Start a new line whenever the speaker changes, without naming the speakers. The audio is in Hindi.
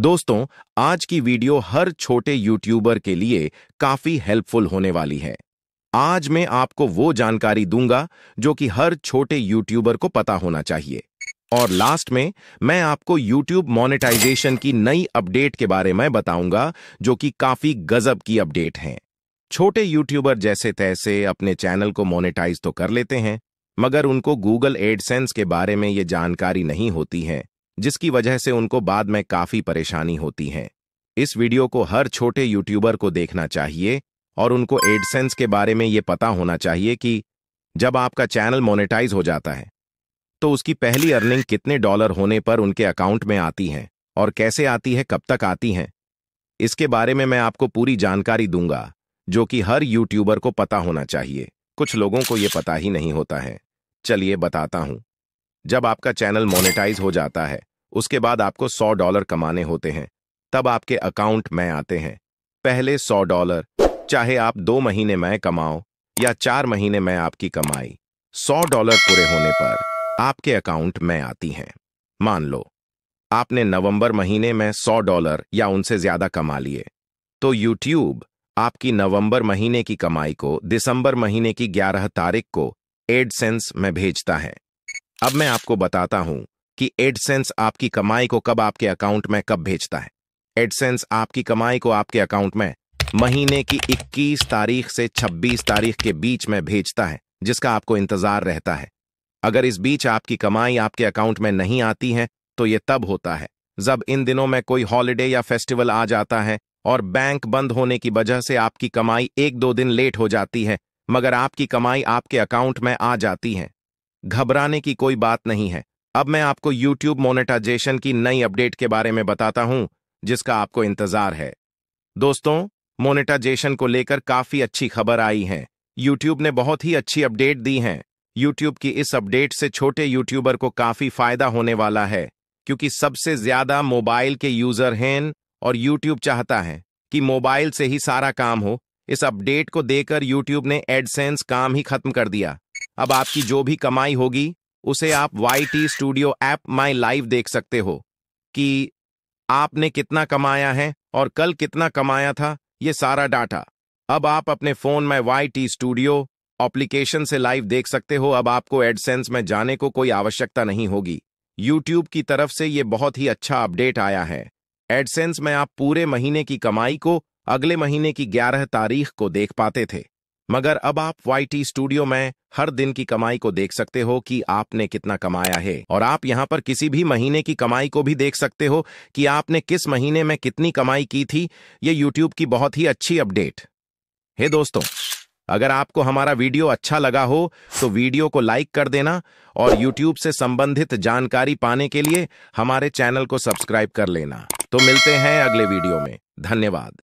दोस्तों आज की वीडियो हर छोटे यूट्यूबर के लिए काफी हेल्पफुल होने वाली है आज मैं आपको वो जानकारी दूंगा जो कि हर छोटे यूट्यूबर को पता होना चाहिए और लास्ट में मैं आपको यूट्यूब मोनेटाइजेशन की नई अपडेट के बारे में बताऊंगा जो कि काफी गजब की अपडेट है छोटे यूट्यूबर जैसे तैसे अपने चैनल को मोनेटाइज तो कर लेते हैं मगर उनको गूगल एडसेंस के बारे में ये जानकारी नहीं होती है जिसकी वजह से उनको बाद में काफी परेशानी होती है इस वीडियो को हर छोटे यूट्यूबर को देखना चाहिए और उनको एडसेंस के बारे में ये पता होना चाहिए कि जब आपका चैनल मोनेटाइज हो जाता है तो उसकी पहली अर्निंग कितने डॉलर होने पर उनके अकाउंट में आती है और कैसे आती है कब तक आती है इसके बारे में मैं आपको पूरी जानकारी दूंगा जो कि हर यूट्यूबर को पता होना चाहिए कुछ लोगों को यह पता ही नहीं होता है चलिए बताता हूं जब आपका चैनल मोनेटाइज हो जाता है उसके बाद आपको सौ डॉलर कमाने होते हैं तब आपके अकाउंट में आते हैं पहले सौ डॉलर चाहे आप दो महीने में कमाओ या चार महीने में आपकी कमाई सौ डॉलर पूरे होने पर आपके अकाउंट में आती हैं मान लो आपने नवंबर महीने में सौ डॉलर या उनसे ज्यादा कमा लिए तो यूट्यूब आपकी नवंबर महीने की कमाई को दिसंबर महीने की ग्यारह तारीख को एडसेंस में भेजता है अब मैं आपको बताता हूं कि एडसेंस आपकी कमाई को कब आपके अकाउंट में कब भेजता है एडसेंस आपकी कमाई को आपके अकाउंट में महीने की 21 तारीख से 26 तारीख के बीच में भेजता है जिसका आपको इंतजार रहता है अगर इस बीच आपकी कमाई आपके अकाउंट में नहीं आती है तो ये तब होता है जब इन दिनों में कोई हॉलिडे या फेस्टिवल आ जाता है और बैंक बंद होने की वजह से आपकी कमाई एक दो दिन लेट हो जाती है मगर आपकी कमाई आपके अकाउंट में आ जाती है घबराने की कोई बात नहीं है अब मैं आपको YouTube मोनेटाइजेशन की नई अपडेट के बारे में बताता हूं जिसका आपको इंतजार है दोस्तों मोनेटाइजेशन को लेकर काफी अच्छी खबर आई है YouTube ने बहुत ही अच्छी अपडेट दी है YouTube की इस अपडेट से छोटे यूट्यूबर को काफी फायदा होने वाला है क्योंकि सबसे ज्यादा मोबाइल के यूजर हैं और YouTube चाहता है कि मोबाइल से ही सारा काम हो इस अपडेट को देकर YouTube ने एडसेंस काम ही खत्म कर दिया अब आपकी जो भी कमाई होगी उसे आप वाई टी स्टूडियो ऐप माई लाइव देख सकते हो कि आपने कितना कमाया है और कल कितना कमाया था ये सारा डाटा अब आप अपने फ़ोन में वाई टी स्टूडियो एप्लीकेशन से लाइव देख सकते हो अब आपको एडसेंस में जाने को कोई आवश्यकता नहीं होगी यूट्यूब की तरफ से ये बहुत ही अच्छा अपडेट आया है एडसेंस में आप पूरे महीने की कमाई को अगले महीने की 11 तारीख को देख पाते थे मगर अब आप टी स्टूडियो में हर दिन की कमाई को देख सकते हो कि आपने कितना कमाया है और आप यहाँ पर किसी भी महीने की कमाई को भी देख सकते हो कि आपने किस महीने में कितनी कमाई की थी ये यूट्यूब की बहुत ही अच्छी अपडेट हे दोस्तों अगर आपको हमारा वीडियो अच्छा लगा हो तो वीडियो को लाइक कर देना और यूट्यूब से संबंधित जानकारी पाने के लिए हमारे चैनल को सब्सक्राइब कर लेना तो मिलते हैं अगले वीडियो में धन्यवाद